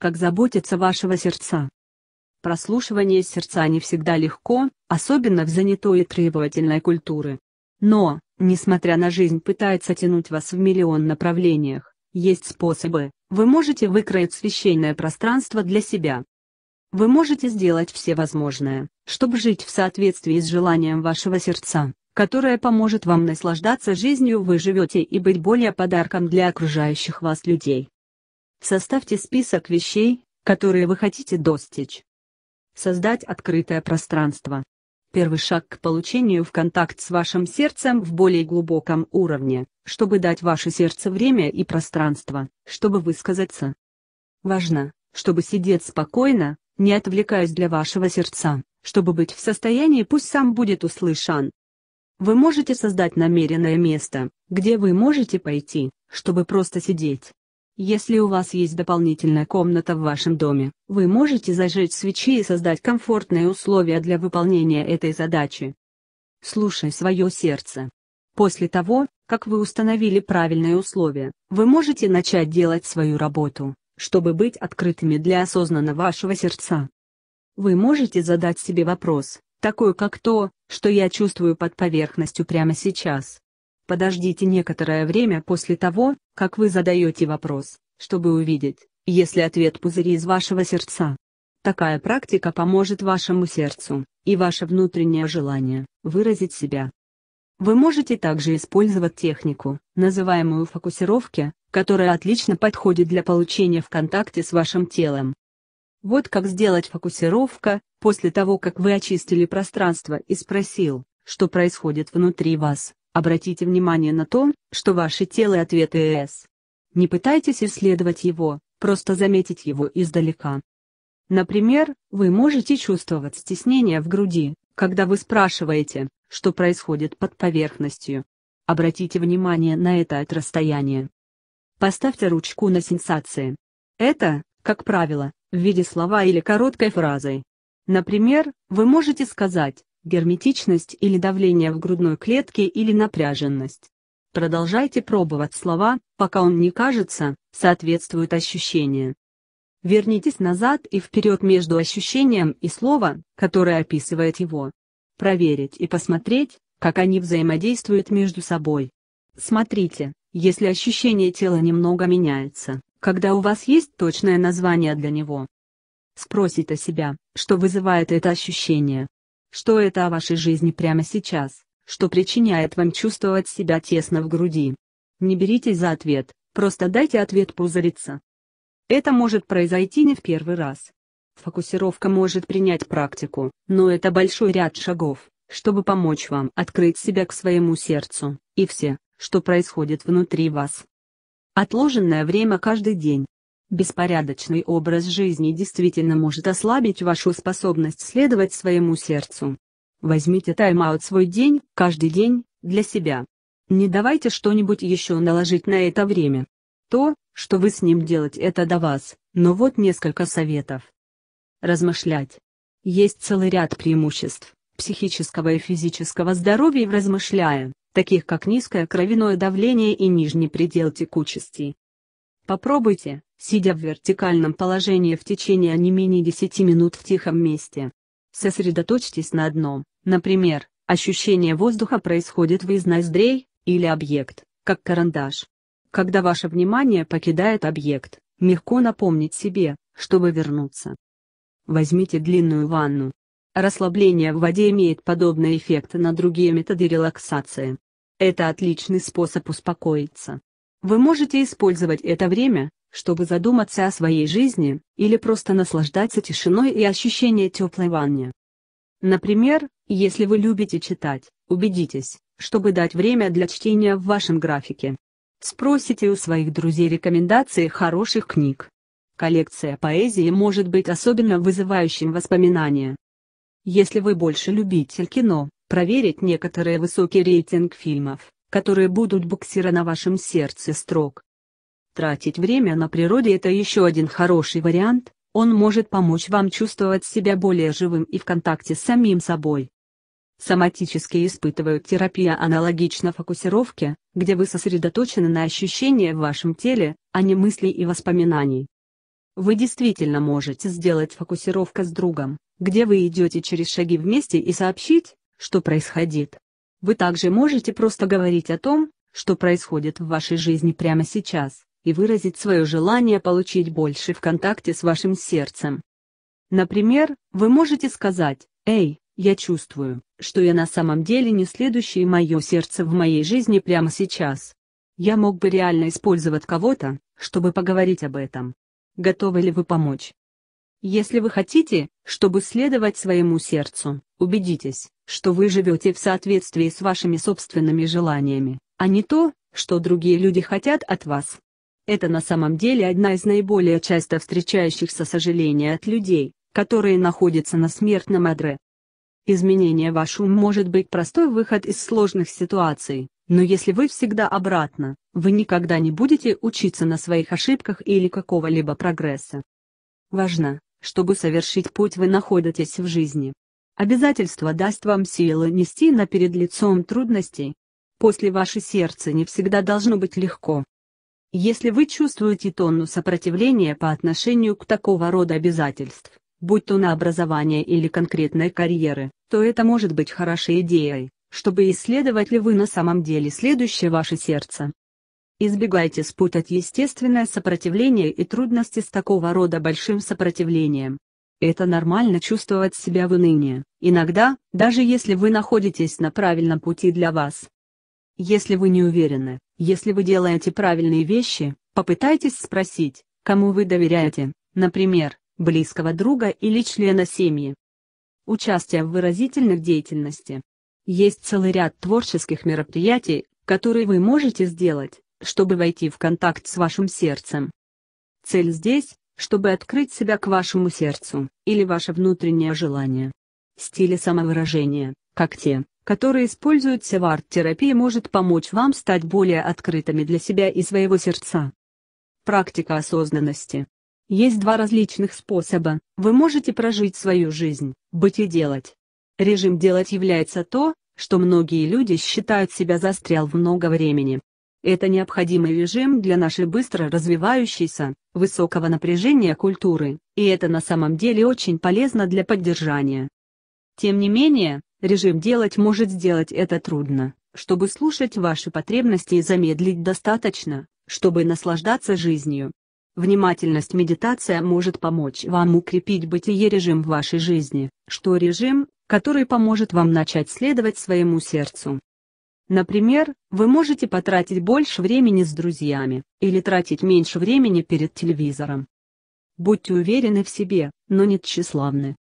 как заботиться вашего сердца. Прослушивание сердца не всегда легко, особенно в занятой и требовательной культуре. Но, несмотря на жизнь пытается тянуть вас в миллион направлениях, есть способы, вы можете выкроить священное пространство для себя. Вы можете сделать все возможное, чтобы жить в соответствии с желанием вашего сердца, которое поможет вам наслаждаться жизнью вы живете и быть более подарком для окружающих вас людей. Составьте список вещей, которые вы хотите достичь. Создать открытое пространство. Первый шаг к получению в контакт с вашим сердцем в более глубоком уровне, чтобы дать ваше сердце время и пространство, чтобы высказаться. Важно, чтобы сидеть спокойно, не отвлекаясь для вашего сердца, чтобы быть в состоянии пусть сам будет услышан. Вы можете создать намеренное место, где вы можете пойти, чтобы просто сидеть. Если у вас есть дополнительная комната в вашем доме, вы можете зажечь свечи и создать комфортные условия для выполнения этой задачи. Слушай свое сердце. После того, как вы установили правильные условия, вы можете начать делать свою работу, чтобы быть открытыми для осознанно вашего сердца. Вы можете задать себе вопрос, такой как то, что я чувствую под поверхностью прямо сейчас. Подождите некоторое время после того, как вы задаете вопрос, чтобы увидеть, если ответ пузыри из вашего сердца. Такая практика поможет вашему сердцу и ваше внутреннее желание выразить себя. Вы можете также использовать технику, называемую фокусировки, которая отлично подходит для получения в контакте с вашим телом. Вот как сделать фокусировка, после того как вы очистили пространство и спросил, что происходит внутри вас. Обратите внимание на то, что ваше тело и ответы С. Не пытайтесь исследовать его, просто заметить его издалека. Например, вы можете чувствовать стеснение в груди, когда вы спрашиваете, что происходит под поверхностью. Обратите внимание на это от расстояния. Поставьте ручку на сенсации. Это, как правило, в виде слова или короткой фразой. Например, вы можете сказать герметичность или давление в грудной клетке или напряженность. Продолжайте пробовать слова, пока он не кажется, соответствует ощущению. Вернитесь назад и вперед между ощущением и словом, которое описывает его. Проверить и посмотреть, как они взаимодействуют между собой. Смотрите, если ощущение тела немного меняется, когда у вас есть точное название для него. Спросите себя, что вызывает это ощущение что это о вашей жизни прямо сейчас, что причиняет вам чувствовать себя тесно в груди. Не беритесь за ответ, просто дайте ответ пузыриться. Это может произойти не в первый раз. Фокусировка может принять практику, но это большой ряд шагов, чтобы помочь вам открыть себя к своему сердцу, и все, что происходит внутри вас. Отложенное время каждый день, Беспорядочный образ жизни действительно может ослабить вашу способность следовать своему сердцу. Возьмите тайм-аут свой день, каждый день, для себя. Не давайте что-нибудь еще наложить на это время. То, что вы с ним делать, это до вас, но вот несколько советов. Размышлять. Есть целый ряд преимуществ, психического и физического здоровья в размышляя, таких как низкое кровяное давление и нижний предел текучести, Попробуйте, сидя в вертикальном положении в течение не менее 10 минут в тихом месте. Сосредоточьтесь на одном, например, ощущение воздуха происходит в из ноздрей, или объект, как карандаш. Когда ваше внимание покидает объект, легко напомнить себе, чтобы вернуться. Возьмите длинную ванну. Расслабление в воде имеет подобный эффект на другие методы релаксации. Это отличный способ успокоиться. Вы можете использовать это время, чтобы задуматься о своей жизни, или просто наслаждаться тишиной и ощущением теплой ванны. Например, если вы любите читать, убедитесь, чтобы дать время для чтения в вашем графике. Спросите у своих друзей рекомендации хороших книг. Коллекция поэзии может быть особенно вызывающим воспоминания. Если вы больше любитель кино, проверить некоторые высокий рейтинг фильмов, которые будут буксира на вашем сердце строк. Тратить время на природе – это еще один хороший вариант, он может помочь вам чувствовать себя более живым и в контакте с самим собой. Соматически испытывают терапия аналогично фокусировке, где вы сосредоточены на ощущении в вашем теле, а не мыслей и воспоминаний. Вы действительно можете сделать фокусировка с другом, где вы идете через шаги вместе и сообщить, что происходит. Вы также можете просто говорить о том, что происходит в вашей жизни прямо сейчас, и выразить свое желание получить больше в контакте с вашим сердцем. Например, вы можете сказать «Эй, я чувствую, что я на самом деле не следующее мое сердце в моей жизни прямо сейчас. Я мог бы реально использовать кого-то, чтобы поговорить об этом. Готовы ли вы помочь? Если вы хотите, чтобы следовать своему сердцу, убедитесь, что вы живете в соответствии с вашими собственными желаниями, а не то, что другие люди хотят от вас. Это на самом деле одна из наиболее часто встречающихся сожалений от людей, которые находятся на смертном одре. Изменение ваш ум может быть простой выход из сложных ситуаций, но если вы всегда обратно, вы никогда не будете учиться на своих ошибках или какого-либо прогресса. Важно, чтобы совершить путь вы находитесь в жизни. Обязательство даст вам силы нести на перед лицом трудностей. После ваше сердце не всегда должно быть легко. Если вы чувствуете тонну сопротивления по отношению к такого рода обязательств, будь то на образование или конкретной карьеры, то это может быть хорошей идеей, чтобы исследовать ли вы на самом деле следующее ваше сердце. Избегайте спутать естественное сопротивление и трудности с такого рода большим сопротивлением. Это нормально чувствовать себя в унынии, иногда, даже если вы находитесь на правильном пути для вас. Если вы не уверены, если вы делаете правильные вещи, попытайтесь спросить, кому вы доверяете, например, близкого друга или члена семьи. Участие в выразительных деятельности. Есть целый ряд творческих мероприятий, которые вы можете сделать, чтобы войти в контакт с вашим сердцем. Цель здесь, чтобы открыть себя к вашему сердцу, или ваше внутреннее желание. Стили самовыражения, как те, которые используются в арт-терапии, может помочь вам стать более открытыми для себя и своего сердца. Практика осознанности. Есть два различных способа, вы можете прожить свою жизнь, быть и делать. Режим делать является то, что многие люди считают себя застрял в много времени, это необходимый режим для нашей быстро развивающейся, высокого напряжения культуры, и это на самом деле очень полезно для поддержания. Тем не менее, режим делать может сделать это трудно, чтобы слушать ваши потребности и замедлить достаточно, чтобы наслаждаться жизнью. Внимательность медитация может помочь вам укрепить бытие режим в вашей жизни, что режим, который поможет вам начать следовать своему сердцу. Например, вы можете потратить больше времени с друзьями, или тратить меньше времени перед телевизором. Будьте уверены в себе, но не тщеславны.